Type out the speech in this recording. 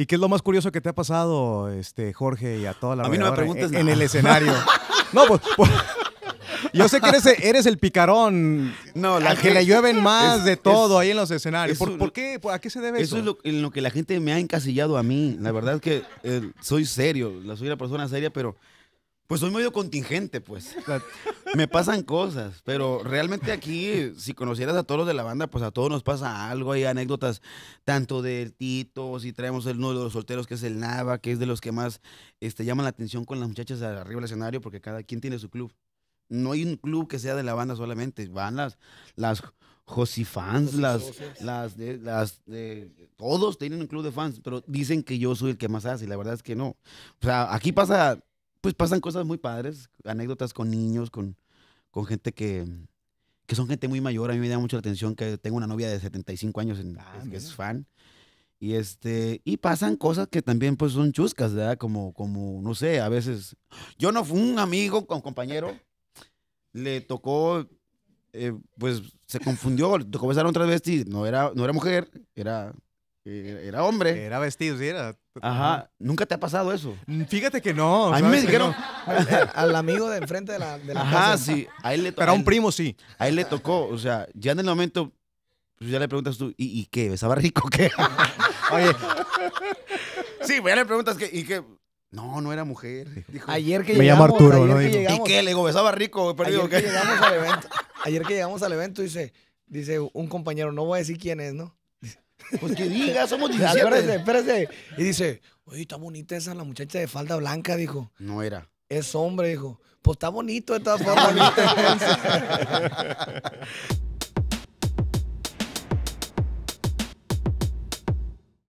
¿Y qué es lo más curioso que te ha pasado, este, Jorge, y a toda la A eh, en, el escenario? no, pues, pues yo sé que eres, el picarón. No, que le llueven más de todo ahí en los escenarios. ¿Por, qué? ¿A qué se debe eso? Eso es en lo que la gente me ha encasillado a mí. La verdad es que eh, soy serio, soy una persona seria, pero pues soy medio contingente, pues. me pasan cosas, pero realmente aquí, si conocieras a todos los de la banda, pues a todos nos pasa algo. Hay anécdotas tanto de Tito, si traemos el uno de los solteros, que es el Nava, que es de los que más este, llaman la atención con las muchachas arriba del escenario, porque cada quien tiene su club. No hay un club que sea de la banda solamente, van las, las Josifans, las, las, de, las de, todos tienen un club de fans, pero dicen que yo soy el que más hace, y la verdad es que no. O sea, aquí pasa pues pasan cosas muy padres, anécdotas con niños, con, con gente que, son gente muy mayor. A mí me da mucho la atención que tengo una novia de 75 años en, ah, que es fan. Y este, y pasan cosas que también pues son chuscas, ¿verdad? Como, como, no sé, a veces. Yo no fui un amigo, con compañero, le tocó, eh, pues se confundió, le tocó besar a otra vez no era, no era mujer, era eh, era hombre. Era vestido, sí, era. Ajá. ¿Nunca te ha pasado eso? Mm, fíjate que no. A mí me dijeron. Eh, al, amigo de enfrente de la, de Ajá, sí. Pero a un primo sí. A él le tocó. O sea, ya en el momento, pues ya le preguntas tú, ¿y, qué? ¿Besaba rico qué? Oye. Sí, pues, ya le preguntas, ¿y qué? No, no era mujer. ayer que me Arturo, ¿Y qué? Le digo, besaba rico. Pero ayer que llegamos al evento. Ayer que llegamos al evento, dice, dice un compañero, no voy a decir quién es, ¿no? Pues que diga, somos 17. Espérese, espérese. Y dice, oye, está bonita esa la muchacha de falda blanca, dijo. No era. Es hombre, dijo. Pues está bonito de todas formas.